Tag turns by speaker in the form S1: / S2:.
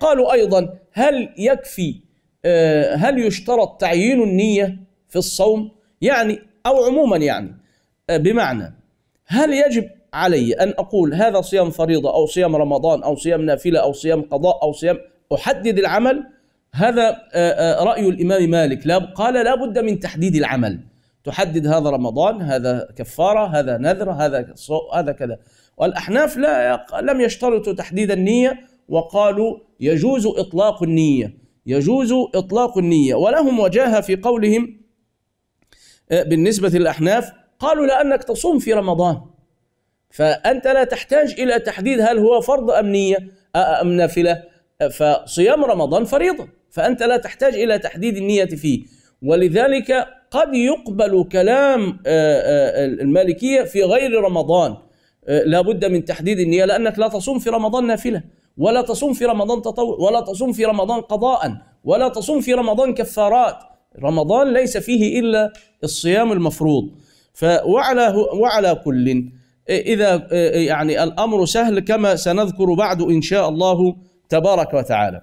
S1: قالوا أيضا هل يكفي آه، هل يشترط تعيين النية في الصوم يعني أو عموما يعني آه، بمعنى هل يجب علي أن أقول هذا صيام فريضة أو صيام رمضان أو صيام نافلة أو صيام قضاء أو صيام أحدد العمل هذا آه، رأي الإمام مالك لا قال لا بد من تحديد العمل تحدد هذا رمضان هذا كفارة هذا نذر هذا هذا كذا والأحناف لا لم يشترطوا تحديد النية وقالوا يجوز إطلاق النية يجوز إطلاق النية ولهم وجاهة في قولهم آه، بالنسبة للأحناف قالوا لأنك تصوم في رمضان فأنت لا تحتاج إلى تحديد هل هو فرض أم نية آه، آه، أم نافلة فصيام رمضان فريضة فأنت لا تحتاج إلى تحديد النية فيه ولذلك قد يقبل كلام المالكية في غير رمضان لا بد من تحديد النية لأنك لا تصوم في رمضان نافلة ولا تصوم في رمضان تطوع ولا تصوم في رمضان قضاء ولا تصوم في رمضان كفارات رمضان ليس فيه إلا الصيام المفروض فوعلى وعلى كل إذا يعني الأمر سهل كما سنذكر بعد إن شاء الله تبارك وتعالى